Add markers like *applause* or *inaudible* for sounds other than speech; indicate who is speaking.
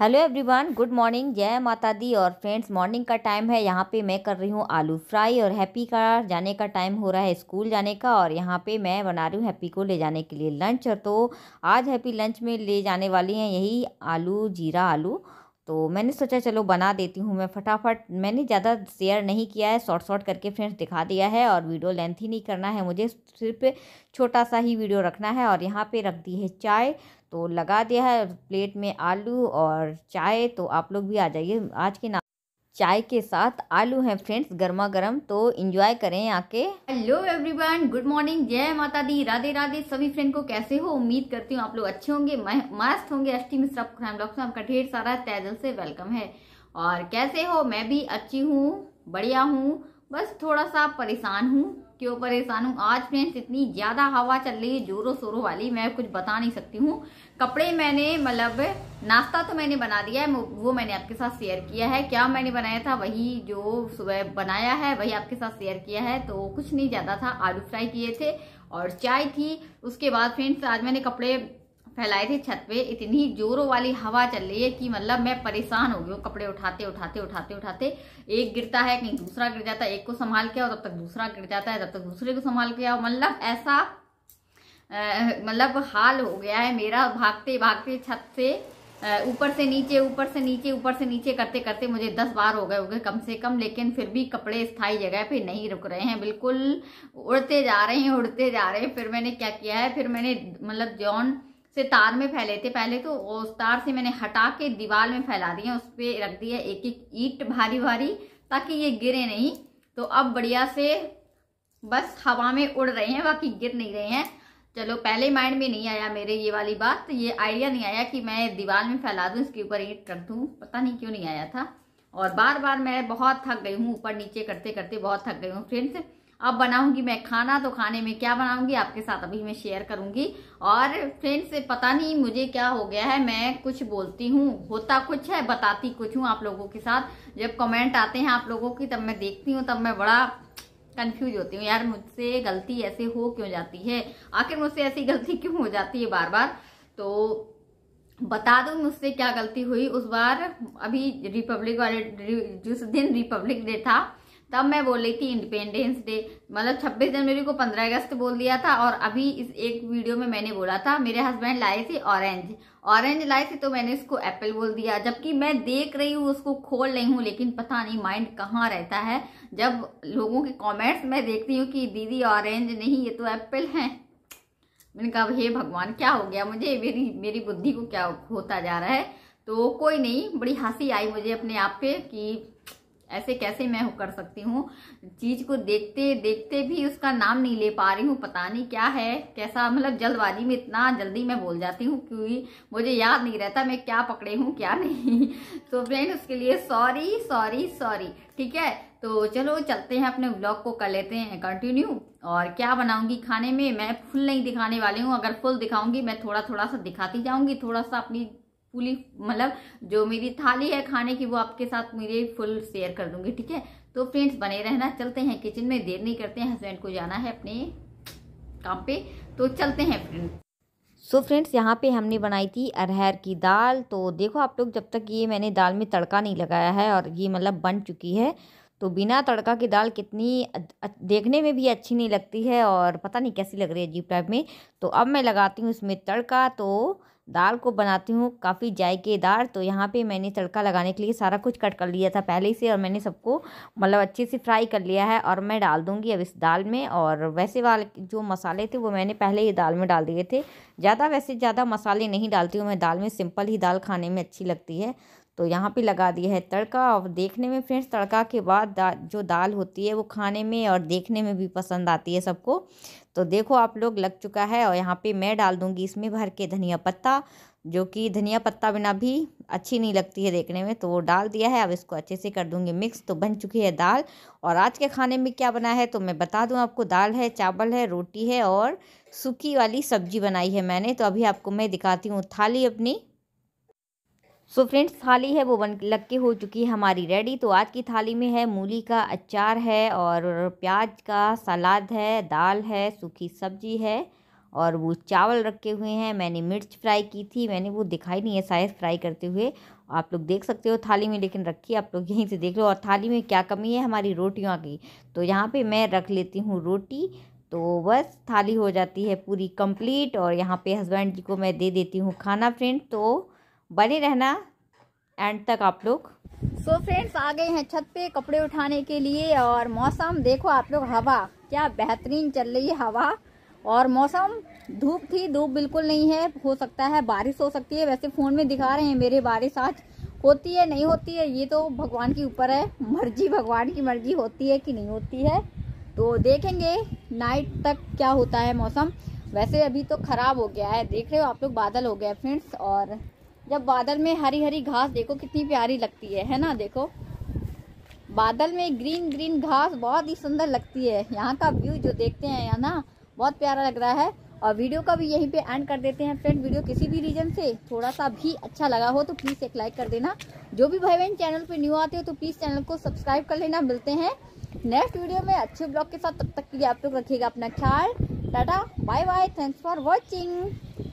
Speaker 1: hello everyone good morning जय माता दी और फ्रेंड्स मॉर्निंग का टाइम है यहाँ पे मैं कर रही हूँ आलू फ्राई और हैप्पी का जाने का टाइम हो रहा है स्कूल जाने का और यहाँ पे मैं बना रही हूँ हैप्पी को ले जाने के लिए लंच और तो आज हैप्पी लंच में ले जाने वाली हैं यही आलू जीरा आलू तो मैंने सोचा चलो बना देती हूँ मैं फटाफट मैंने ज़्यादा शेयर नहीं किया है शॉर्ट शॉर्ट करके फ्रेंड्स दिखा दिया है और वीडियो लेंथ ही नहीं करना है मुझे सिर्फ छोटा सा ही वीडियो रखना है और यहाँ पे रख दी है चाय तो लगा दिया है प्लेट में आलू और चाय तो आप लोग भी आ जाइए आज के नाम चाय के साथ आलू हैं फ्रेंड्स गर्मा गर्म तो इंजॉय करें आके
Speaker 2: हेलो एवरीवन गुड मॉर्निंग जय माता दी राधे राधे सभी फ्रेंड को कैसे हो उम्मीद करती हूँ आप लोग अच्छे होंगे मस्त होंगे अष्टी मिश्रा क्राइम ब्लॉग में आपका ढेर सारा तेजल से वेलकम है और कैसे हो मैं भी अच्छी हूँ बढ़िया हूँ बस थोड़ा सा परेशान हूँ क्यों परेशान हूँ आज फ्रेंड्स इतनी ज़्यादा हवा चल रही है जोरों शोरों वाली मैं कुछ बता नहीं सकती हूँ कपड़े मैंने मतलब नाश्ता तो मैंने बना दिया है वो मैंने आपके साथ शेयर किया है क्या मैंने बनाया था वही जो सुबह बनाया है वही आपके साथ शेयर किया है तो कुछ नहीं ज़्यादा था आलू फ्राई किए थे और चाय थी उसके बाद फ्रेंड्स आज मैंने कपड़े फैलाए थे छत पे इतनी जोरों वाली हवा चल रही है कि मतलब मैं परेशान हो गई हूँ कपड़े उठाते उठाते उठाते उठाते एक गिरता है कहीं दूसरा गिर जाता है एक को संभाल के आओ तब तक दूसरा गिर जाता है तब तक दूसरे को संभाल के आओ मतलब ऐसा मतलब हाल हो गया है मेरा भागते भागते छत से ऊपर से नीचे ऊपर से नीचे ऊपर से नीचे करते करते मुझे दस बार हो गए हो गए कम से कम लेकिन फिर भी कपड़े स्थाई जगह पे नहीं रुक रहे हैं बिल्कुल उड़ते जा रहे हैं उड़ते जा रहे हैं फिर मैंने क्या किया है फिर मैंने मतलब जॉन से तार में फैले थे पहले तो उस तार से मैंने हटा के दीवार में फैला दिए उस पर रख दिया एक एक ईट भारी भारी ताकि ये गिरे नहीं तो अब बढ़िया से बस हवा में उड़ रहे हैं बाकी गिर नहीं रहे हैं चलो पहले माइंड में नहीं आया मेरे ये वाली बात ये आइडिया नहीं आया कि मैं दीवार में फैला दूँ इसके ऊपर ईट रख दूँ पता नहीं क्यों नहीं आया था और बार बार मैं बहुत थक गई हूँ ऊपर नीचे करते करते बहुत थक गई हूँ फ्रेंड्स अब बनाऊंगी मैं खाना तो खाने में क्या बनाऊंगी आपके साथ अभी मैं शेयर करूंगी और फ्रेंड्स पता नहीं मुझे क्या हो गया है मैं कुछ बोलती हूँ होता कुछ है बताती कुछ हूँ आप लोगों के साथ जब कमेंट आते हैं आप लोगों की तब मैं देखती हूँ तब मैं बड़ा कंफ्यूज होती हूँ यार मुझसे गलती ऐसे हो क्यों जाती है आखिर मुझसे ऐसी *laughs* गलती क्यों हो जाती है बार बार तो बता दूँ मुझसे क्या गलती हुई उस बार अभी रिपब्लिक वाले जिस दिन रिपब्लिक डे था तब मैं बोल रही थी इंडिपेंडेंस डे मतलब 26 जनवरी को 15 अगस्त बोल दिया था और अभी इस एक वीडियो में मैंने बोला था मेरे हस्बैंड लाए थे ऑरेंज ऑरेंज लाए थे तो मैंने इसको एप्पल बोल दिया जबकि मैं देख रही हूँ उसको खोल रही हूँ लेकिन पता नहीं माइंड कहाँ रहता है जब लोगों के कॉमेंट्स में देखती हूँ कि दीदी ऑरेंज नहीं ये तो एप्पल है मैंने कहा हे भगवान क्या हो गया मुझे मेरी मेरी बुद्धि को क्या होता जा रहा है तो कोई नहीं बड़ी हंसी आई मुझे अपने आप पे कि ऐसे कैसे मैं कर सकती हूँ चीज को देखते देखते भी उसका नाम नहीं ले पा रही हूँ पता नहीं क्या है कैसा मतलब जल्दबाजी में इतना जल्दी मैं बोल जाती हूँ क्योंकि मुझे याद नहीं रहता मैं क्या पकड़े हूँ क्या नहीं *laughs* तो फ्रेंड उसके लिए सॉरी सॉरी सॉरी ठीक है तो चलो चलते हैं अपने ब्लॉग को कर लेते हैं कंटिन्यू और क्या बनाऊंगी खाने में मैं फुल नहीं दिखाने वाली हूँ अगर फुल दिखाऊंगी मैं थोड़ा थोड़ा सा दिखाती जाऊंगी थोड़ा सा अपनी पूरी मतलब जो मेरी थाली है खाने की वो आपके साथ मेरे फुल शेयर कर दूंगी ठीक है तो फ्रेंड्स बने रहना चलते हैं किचन में देर नहीं करते हैं हस्बैंड को जाना है अपने काम पे तो चलते हैं फ्रेंड्स
Speaker 1: सो फ्रेंड्स यहाँ पे हमने बनाई थी अरहर की दाल तो देखो आप लोग जब तक ये मैंने दाल में तड़का नहीं लगाया है और ये मतलब बन चुकी है तो बिना तड़का की दाल कितनी देखने में भी अच्छी नहीं लगती है और पता नहीं कैसी लग रही है जीप टाइप में तो अब मैं लगाती हूँ इसमें तड़का तो दाल को बनाती हूँ काफ़ी जायकेदार तो यहाँ पे मैंने तड़का लगाने के लिए सारा कुछ कट कर लिया था पहले से और मैंने सबको मतलब अच्छे से फ्राई कर लिया है और मैं डाल दूँगी अब इस दाल में और वैसे वाले जो मसाले थे वो मैंने पहले ही दाल में डाल दिए थे ज़्यादा वैसे ज़्यादा मसाले नहीं डालती हूँ मैं दाल में सिंपल ही दाल खाने में अच्छी लगती है तो यहाँ पे लगा दिया है तड़का और देखने में फ्रेंड्स तड़का के बाद दा, जो दाल होती है वो खाने में और देखने में भी पसंद आती है सबको तो देखो आप लोग लग चुका है और यहाँ पे मैं डाल दूँगी इसमें भर के धनिया पत्ता जो कि धनिया पत्ता बिना भी अच्छी नहीं लगती है देखने में तो वो डाल दिया है अब इसको अच्छे से कर दूँगी मिक्स तो बन चुकी है दाल और आज के खाने में क्या बना है तो मैं बता दूँ आपको दाल है चावल है रोटी है और सूखी वाली सब्जी बनाई है मैंने तो अभी आपको मैं दिखाती हूँ थाली अपनी सो फ्रेंड्स थाली है वो बन लग के हो चुकी है हमारी रेडी तो आज की थाली में है मूली का अचार है और प्याज का सलाद है दाल है सूखी सब्जी है और वो चावल रखे हुए हैं मैंने मिर्च फ्राई की थी मैंने वो दिखाई नहीं है शायद फ्राई करते हुए आप लोग देख सकते हो थाली में लेकिन रखी आप लोग यहीं से देख लो और थाली में क्या कमी है हमारी रोटियों की तो यहाँ पर मैं रख लेती हूँ रोटी तो बस थाली हो जाती है पूरी कम्प्लीट और यहाँ पर हस्बैंड जी को मैं दे देती हूँ खाना फ्रेंड तो बने रहना एंड तक आप लोग
Speaker 2: सो so फ्रेंड्स आ गए हैं छत पे कपड़े उठाने के लिए और मौसम देखो आप लोग हवा क्या बेहतरीन चल रही है हवा और मौसम धूप थी धूप बिल्कुल नहीं है हो सकता है बारिश हो सकती है वैसे फ़ोन में दिखा रहे हैं मेरे बारिश आज होती है नहीं होती है ये तो भगवान के ऊपर है मर्जी भगवान की मर्जी होती है कि नहीं होती है तो देखेंगे नाइट तक क्या होता है मौसम वैसे अभी तो ख़राब हो गया है देख रहे हो आप लोग बादल हो गया है फ्रेंड्स और जब बादल में हरी हरी घास देखो कितनी प्यारी लगती है है ना देखो बादल में ग्रीन ग्रीन घास बहुत ही सुंदर लगती है यहाँ का व्यू जो देखते हैं यहाँ ना बहुत प्यारा लग रहा है और वीडियो का भी यहीं पे एंड कर देते हैं फ्रेंड वीडियो किसी भी रीजन से थोड़ा सा भी अच्छा लगा हो तो प्लीज़ एक लाइक कर देना जो भी भाई बहन चैनल पे न्यू आते हो तो प्लीज़ चैनल को सब्सक्राइब कर लेना मिलते हैं नेक्स्ट वीडियो में अच्छे ब्लॉग के साथ तब तक के लिए आप लोग रखिएगा अपना ख्याल tata bye bye thanks for watching